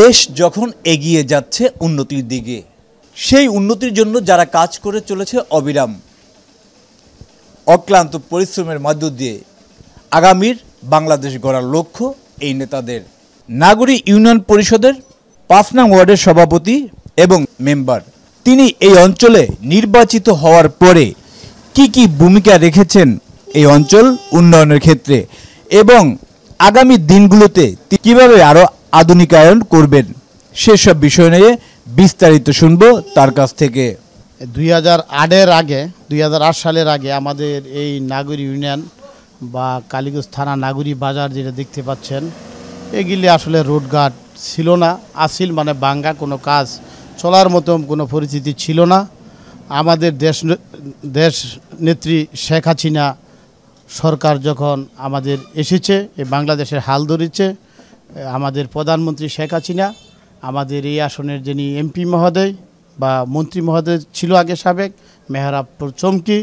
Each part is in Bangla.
দেশ যখন এগিয়ে যাচ্ছে উন্নতির দিকে সেই উন্নতির জন্য যারা কাজ করে চলেছে অবিরাম অক্লান্ত পরিশ্রমের মধ্য দিয়ে আগামীর বাংলাদেশ গড়ার লক্ষ্য এই নেতাদের নাগরিক ইউনিয়ন পরিষদের পাফনা ওয়ার্ডের সভাপতি এবং মেম্বার তিনি এই অঞ্চলে নির্বাচিত হওয়ার পরে কি কি ভূমিকা রেখেছেন এই অঞ্চল উন্নয়নের ক্ষেত্রে এবং আগামী দিনগুলোতে কীভাবে আরও আধুনিকায়ন করবেন সেসব বিষয় নিয়ে বিস্তারিত শুনব তার কাছ থেকে দুই হাজার আটের আগে দুই সালের আগে আমাদের এই নাগরী ইউনিয়ন বা কালীগঞ্জ থানা নাগরী বাজার যেটা দেখতে পাচ্ছেন এগুলি আসলে রোডঘাট ছিল না আসিল মানে বাঙ্গা কোনো কাজ চলার মতো কোনো পরিস্থিতি ছিল না আমাদের দেশ দেশ নেত্রী শেখ হাসিনা সরকার যখন আমাদের এসেছে এ বাংলাদেশের হাল ধরেছে আমাদের প্রধানমন্ত্রী শেখ হাসিনা আমাদের এই আসনের যিনি এমপি মহোদয় বা মন্ত্রী মহোদয় ছিল আগে সাবেক মেহরাবপুর চমকি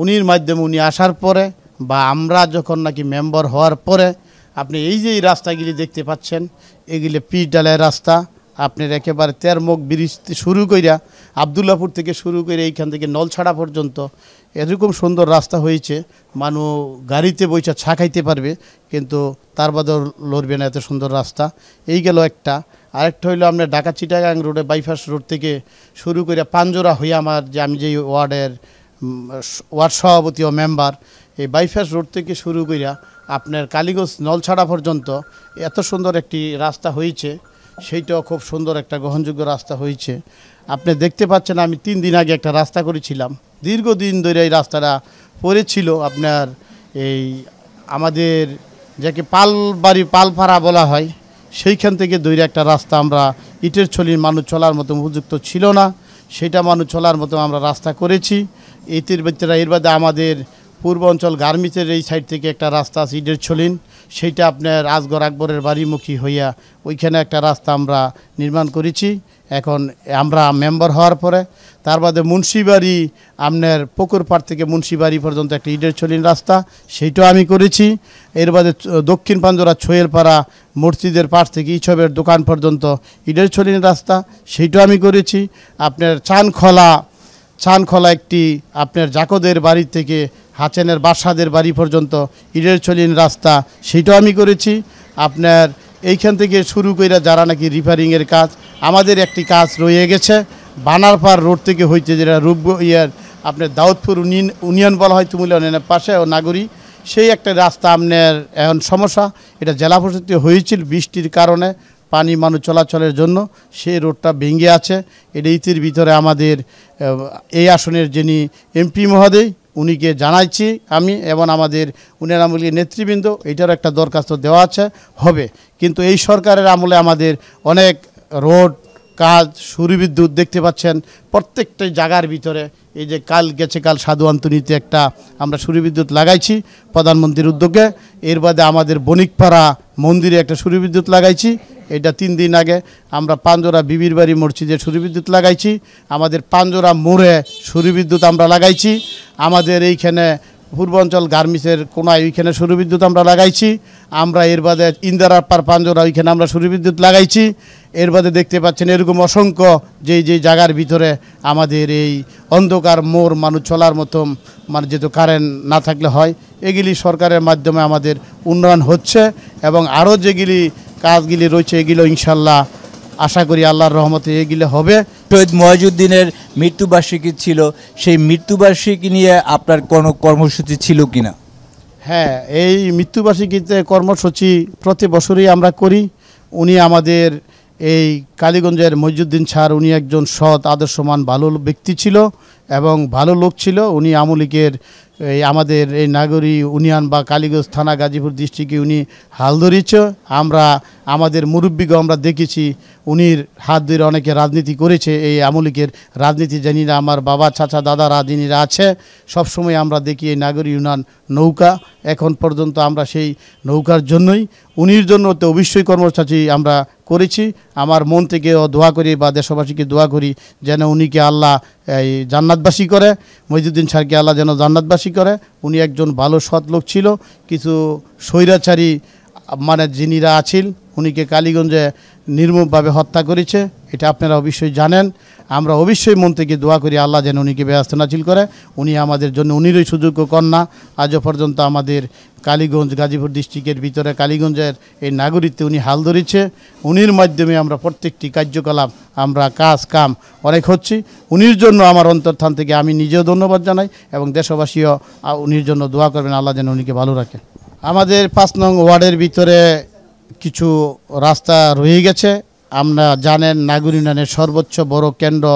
উনির মাধ্যমে উনি আসার পরে বা আমরা যখন নাকি মেম্বার হওয়ার পরে আপনি এই যে এই রাস্তাগুলি দেখতে পাচ্ছেন এগুলি পিচ ডালের রাস্তা আপনার একেবারে তের মুখ বৃষ্টি শুরু কইরা আবদুল্লাপুর থেকে শুরু করে এইখান থেকে নলছাড়া পর্যন্ত এরকম সুন্দর রাস্তা হয়েছে মানুষ গাড়িতে বইসা ছা খাইতে পারবে কিন্তু তার বাদর লড়বে না এত সুন্দর রাস্তা এই গেল একটা আরেকটা হইলো আমরা ঢাকা চিটাগাং রোডে বাইপাস রোড থেকে শুরু করে পাঞ্জোরা হয়ে আমার যে আমি যেই ওয়ার্ডের ওয়ার্ড সভাপতি ও মেম্বার এই বাইপাস রোড থেকে শুরু করিয়া আপনার কালীগঞ্জ নলছাড়া পর্যন্ত এত সুন্দর একটি রাস্তা হয়েছে সেইটাও খুব সুন্দর একটা গ্রহণযোগ্য রাস্তা হয়েছে আপনি দেখতে পাচ্ছেন আমি তিন দিন আগে একটা রাস্তা করেছিলাম দীর্ঘদিন ধরে এই রাস্তাটা পড়েছিল আপনার এই আমাদের যাকে পালবাড়ি পালফাড়া বলা হয় সেইখান থেকে দৈরে একটা রাস্তা আমরা ইটের ছলির মানুষ চলার মতো উপযুক্ত ছিল না সেটা মানুষ চলার মতো আমরা রাস্তা করেছি ইতির ভিতরে এর বাদে আমাদের পূর্ব অঞ্চল গার্মিসের এই সাইড থেকে একটা রাস্তা আছে ইটের ছলিন সেইটা আপনার আজগর আকবরের বাড়িমুখী হইয়া ওইখানে একটা রাস্তা আমরা নির্মাণ করেছি এখন আমরা মেম্বার হওয়ার পরে তার বাদে মুন্সিবাড়ি আপনার পুকুরপাড় থেকে মুন্সিবাড়ি পর্যন্ত একটা ইডের ছলিন রাস্তা সেইটাও আমি করেছি এর বাদে দক্ষিণ পাঞ্জরা ছোয়েলপাড়া মসজিদের পাশ থেকে ইছবের দোকান পর্যন্ত ইডের ছলিন রাস্তা সেইটাও আমি করেছি আপনার চানখলা চানখলা একটি আপনার জাকদের বাড়ি থেকে হাচেনের বাসাদের বাড়ি পর্যন্ত ইটের রাস্তা সেটাও আমি করেছি আপনার এইখান থেকে শুরু করে যারা নাকি রিপেয়ারিংয়ের কাজ আমাদের একটি কাজ রয়ে গেছে বানারপাড় রোড থেকে হইতে যেটা রূপ ইয়ার আপনার দাউদপুর ইউনিয়ন ইউনিয়ন বলা হয় তুমুল ইউনিয়নের পাশে ও নাগরী সেই একটা রাস্তা আপনার এখন সমস্যা এটা জেলা প্রশাসন হয়েছিল বৃষ্টির কারণে পানি মানুষ চলাচলের জন্য সেই রোডটা ভেঙে আছে এটা ইতির ভিতরে আমাদের এই আসনের যিনি এমপি মহোদয় উনিকে জানাইছি আমি এবং আমাদের উনের আমলের নেতৃবৃন্দ এটারও একটা দরখাস্ত দেওয়া আছে হবে কিন্তু এই সরকারের আমলে আমাদের অনেক রোড কাজ সূর্যবিদ্যুৎ দেখতে পাচ্ছেন প্রত্যেকটা জায়গার ভিতরে এই যে কাল গেছে কাল সাধু আন্তনীতে একটা আমরা সূর্যবিদ্যুৎ লাগাইছি প্রধানমন্ত্রীর উদ্যোগে এর বাদে আমাদের বণিকপাড়া মন্দিরে একটা সূর্যবিদ্যুৎ লাগাইছি এটা তিন দিন আগে আমরা পাঞ্জোরা বিবির বাড়ি মসজিদে সূর্যবিদ্যুৎ লাগাইছি আমাদের পাঞ্জোরা মোড়ে সূর্যবিদ্যুৎ আমরা লাগাইছি আমাদের এইখানে পূর্বাঞ্চল গার্মেন্টসের কোনায় ওইখানে সৌরবিদ্যুৎ আমরা লাগাইছি আমরা এর বাদে ইন্দারা পার পাঞ্জোরা ওইখানে আমরা সৌরবিদ্যুৎ লাগাইছি এর বাদে দেখতে পাচ্ছেন এরকম অসংখ্য যে যে জায়গার ভিতরে আমাদের এই অন্ধকার মোর মানুষ চলার মতো মানে যেহেতু কারেন্ট না থাকলে হয় এগুলি সরকারের মাধ্যমে আমাদের উন্নয়ন হচ্ছে এবং আরও যেগুলি কাজগুলি রয়েছে এগুলো ইনশাল্লাহ আশা করি আল্লাহর রহমতে এগুলো হবে শহীদ মহাজুদ্দিনের মৃত্যুবার্ষিকী ছিল সেই মৃত্যুবার্ষিকী নিয়ে আপনার কোনো কর্মসূচি ছিল কি না হ্যাঁ এই মৃত্যুবার্ষিকীতে কর্মসূচি প্রতি বছরই আমরা করি উনি আমাদের এই কালীগঞ্জের মহিজুদ্দিন ছাড় উনি একজন সৎ আদর্শমান ভালো ব্যক্তি ছিল এবং ভালো লোক ছিল উনি আমলিকের এই আমাদের এই নাগরী ইউনিয়ন বা কালীগঞ্জ থানা গাজীপুর ডিস্ট্রিক্টে উনি হাল ধরিয়েছ আমরা আমাদের মুরব্বীগ আমরা দেখেছি উনির হাত ধরে অনেকে রাজনীতি করেছে এই আমলিকের রাজনীতি জানি না আমার বাবা চাচা দাদারা রাজিনীরা আছে সবসময় আমরা দেখি এই নাগরী ইউনিয়ন নৌকা এখন পর্যন্ত আমরা সেই নৌকার জন্যই উনির জন্য তো অবশ্যই কর্মসূচি আমরা করেছি আমার মন থেকে দোয়া করি বা দেশবাসীকে দোয়া করি যেন উনিকে আল্লাহ এই জান্নাতবাসী করে মহিদুদ্দিন স্যারকে আল্লাহ যেন জান্নাতবাসী করে উনি একজন ভালো সৎ লোক ছিল কিছু স্বৈরাচারী মানে যিনিরা আছেন উনিকে কালীগঞ্জে নির্মমভাবে হত্যা করেছে এটা আপনারা অবশ্যই জানেন আমরা অবশ্যই মন থেকে দোয়া করি আল্লাহ যেন উনিকে ব্যস্ত নাচিল করে উনি আমাদের জন্য উনিরই সুযোগ্য কন্যা আজও পর্যন্ত আমাদের কালীগঞ্জ গাজীপুর ডিস্ট্রিক্টের ভিতরে কালীগঞ্জের এই নাগরিকতে উনি হাল ধরেছে উনির মাধ্যমে আমরা প্রত্যেকটি কার্যকলাপ আমরা কাজ কাম অনেক হচ্ছি উনির জন্য আমার অন্তর্থান থেকে আমি নিজেও ধন্যবাদ জানাই এবং দেশবাসীও উনির জন্য দোয়া করবেন আল্লাহ যেন উনিকে ভালো রাখেন আমাদের পাঁচ নং ওয়ার্ডের ভিতরে কিছু রাস্তা রয়ে গেছে আমরা জানেন নাগর ইউনিয়নের সর্বোচ্চ বড় কেন্দ্র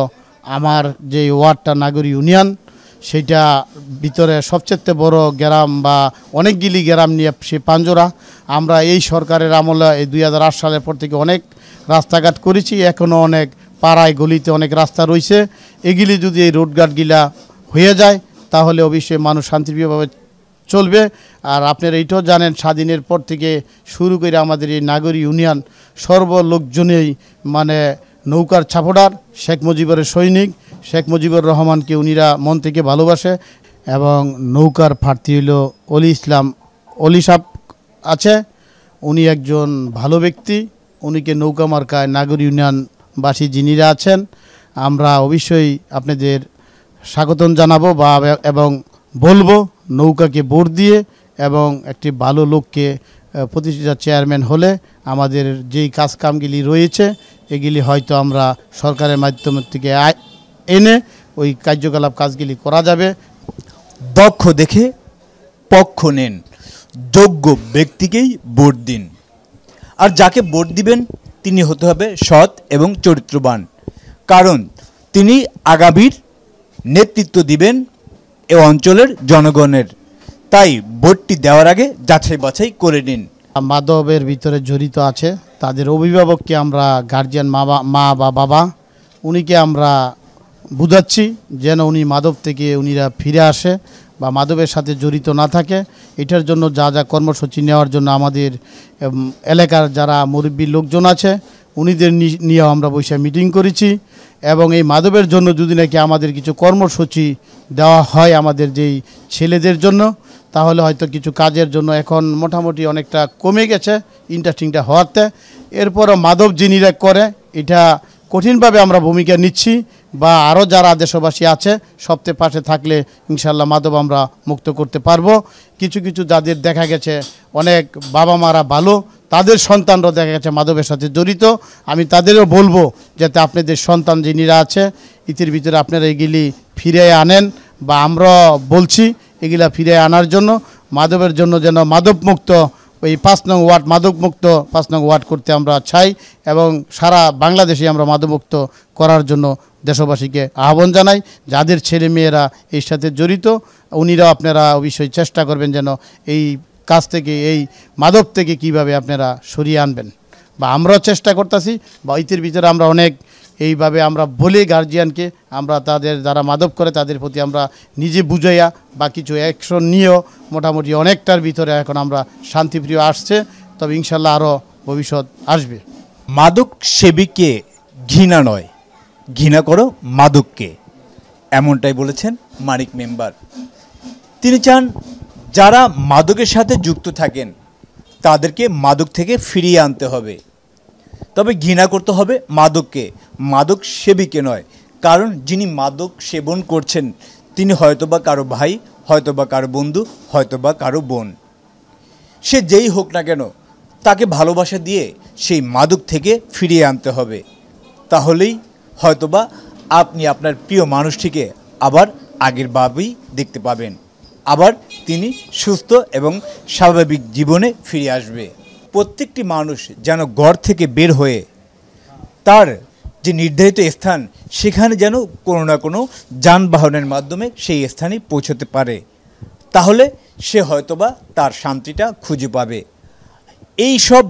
আমার যে ওয়ার্ডটা নাগর ইউনিয়ন সেটা ভিতরে সবচেয়ে বড় গ্রাম বা অনেকগুলি গ্রাম নিয়ে সে পাঞ্জরা আমরা এই সরকারের আমলে এই দুই সালের পর থেকে অনেক রাস্তাঘাট করেছি এখনও অনেক পাড়ায় গলিতে অনেক রাস্তা রয়েছে এগুলি যদি এই রোডঘাটগুলা হয়ে যায় তাহলে অবশ্যই মানুষ শান্তিপ্রিয়ভাবে চলবে আর আপনারা এইটাও জানেন স্বাধীনের পর থেকে শুরু করে আমাদের এই নাগরী ইউনিয়ন সর্বলোকজনেই মানে নৌকার ছাপোডার শেখ মুজিবের সৈনিক শেখ মুজিবুর রহমানকে উনিরা মন থেকে ভালোবাসে এবং নৌকার প্রার্থী হইল অলি ইসলাম অলি সাপ আছে উনি একজন ভালো ব্যক্তি উনিকে নৌকা মার্কায় নাগর ইউনিয়নবাসী যিনিরা আছেন আমরা অবশ্যই আপনাদের স্বাগতম জানাবো বা এবং বলবো নৌকাকে ভোট দিয়ে এবং একটি ভালো লোককে প্রতিষ্ঠিতা চেয়ারম্যান হলে আমাদের যেই কাজকামগুলি রয়েছে এগুলি হয়তো আমরা সরকারের মাধ্যম থেকে এনে ওই কার্যকলাপ কাজগুলি করা যাবে দক্ষ দেখে পক্ষ নেন যোগ্য ব্যক্তিকেই ভোট দিন আর যাকে ভোট দিবেন তিনি হতে হবে সৎ এবং চরিত্রবান কারণ তিনি আগামীর নেতৃত্ব দিবেন এ অঞ্চলের জনগণের তাই ভোটটি দেওয়ার আগে যাচাই বাছাই করে নিন মাদবের ভিতরে জড়িত আছে তাদের অভিভাবককে আমরা গার্জিয়ান মা মা বা বাবা উনিকে আমরা বুঝাচ্ছি যেন উনি মাদব থেকে উনিরা ফিরে আসে বা মাদবের সাথে জড়িত না থাকে এটার জন্য যা যা কর্মসূচি নেওয়ার জন্য আমাদের এলাকার যারা মুরব্বী লোকজন আছে উনিদের নিয়ে আমরা বৈশাখ মিটিং করেছি এবং এই মাদবের জন্য যদি নাকি আমাদের কিছু কর্মসূচি দেওয়া হয় আমাদের যেই ছেলেদের জন্য তাহলে হয়তো কিছু কাজের জন্য এখন মোটামুটি অনেকটা কমে গেছে ইন্টারেস্টিংটা হওয়াতে এরপরও মাদব যিনিরা করে এটা কঠিনভাবে আমরা ভূমিকা নিচ্ছি বা আরও যারা দেশবাসী আছে সপ্তাহে পাশে থাকলে ইনশাল্লাহ মাদব আমরা মুক্ত করতে পারবো কিছু কিছু যাদের দেখা গেছে অনেক বাবা মারা ভালো তাদের সন্তানরা দেখা গেছে মাদকের সাথে জড়িত আমি তাদেরও বলবো যাতে আপনাদের সন্তান যিনিরা আছে ইতির ভিতরে আপনারা এগুলি ফিরে আনেন বা আমরা বলছি এগুলা ফিরে আনার জন্য মাদবের জন্য যেন মাদকমুক্ত ওই পাঁচ নং ওয়ার্ড মাদকমুক্ত পাঁচ নং ওয়ার্ড করতে আমরা চাই এবং সারা বাংলাদেশে আমরা মাদকমুক্ত করার জন্য দেশবাসীকে আহ্বান জানাই যাদের ছেলে মেয়েরা এর সাথে জড়িত উনিরাও আপনারা অবশ্যই চেষ্টা করবেন যেন এই কাছ থেকে এই মাদক থেকে কিভাবে আপনারা সরিয়ে আনবেন বা আমরাও চেষ্টা করতেছি বা ইতির ভিতরে আমরা অনেক এইভাবে আমরা বলি গার্জিয়ানকে আমরা তাদের যারা মাদক করে তাদের প্রতি আমরা নিজে বুঝাইয়া বা কিছু অ্যাকশন নিয়েও মোটামুটি অনেকটার ভিতরে এখন আমরা শান্তিপ্রিয় আসছে তবে ইনশাল্লাহ আরও ভবিষ্যৎ আসবে মাদক সেবীকে ঘৃণা নয় ঘৃণা করো মাদককে এমনটাই বলেছেন মানিক মেম্বার তিনি চান যারা মাদকের সাথে যুক্ত থাকেন তাদেরকে মাদক থেকে ফিরিয়ে আনতে হবে তবে ঘৃণা করতে হবে মাদককে মাদক সেবীকে নয় কারণ যিনি মাদক সেবন করছেন তিনি হয়তোবা কারো ভাই হয়তোবা কারো বন্ধু হয়তোবা কারো বোন সে যেই হোক না কেন তাকে ভালোবাসা দিয়ে সেই মাদক থেকে ফিরিয়ে আনতে হবে তাহলেই হয়তোবা আপনি আপনার প্রিয় মানুষটিকে আবার আগের ভাবেই দেখতে পাবেন আবার তিনি সুস্থ এবং স্বাভাবিক জীবনে ফিরে আসবে প্রত্যেকটি মানুষ যেন ঘর থেকে বের হয়ে তার যে নির্ধারিত স্থান সেখানে যেন কোনো না কোনো যানবাহনের মাধ্যমে সেই স্থানে পৌঁছতে পারে তাহলে সে হয়তোবা তার শান্তিটা খুঁজে পাবে এই সব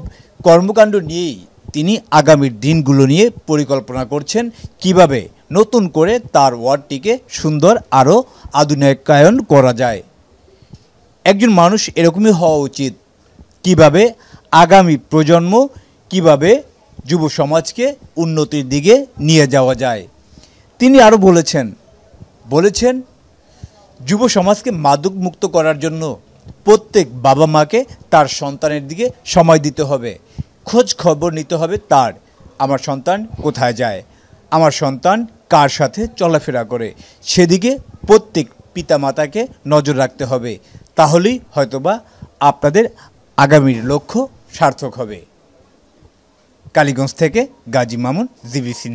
কর্মকাণ্ড নিয়েই তিনি আগামীর দিনগুলো নিয়ে পরিকল্পনা করছেন কিভাবে নতুন করে তার ওয়ার্ডটিকে সুন্দর আরও আধুনিকায়ন করা যায় একজন মানুষ এরকমই হওয়া উচিত কিভাবে আগামী প্রজন্ম কিভাবে যুব সমাজকে উন্নতির দিকে নিয়ে যাওয়া যায় তিনি আরও বলেছেন বলেছেন যুব সমাজকে মাদক মুক্ত করার জন্য প্রত্যেক বাবা মাকে তার সন্তানের দিকে সময় দিতে হবে খোঁজ খবর নিতে হবে তার আমার সন্তান কোথায় যায় আমার সন্তান কার সাথে চলাফেরা করে সেদিকে প্রত্যেক পিতামাতাকে নজর রাখতে হবে তাহলেই হয়তোবা আপনাদের আগামীর লক্ষ্য সার্থক হবে কালীগঞ্জ থেকে গাজী মামুন জিবিসি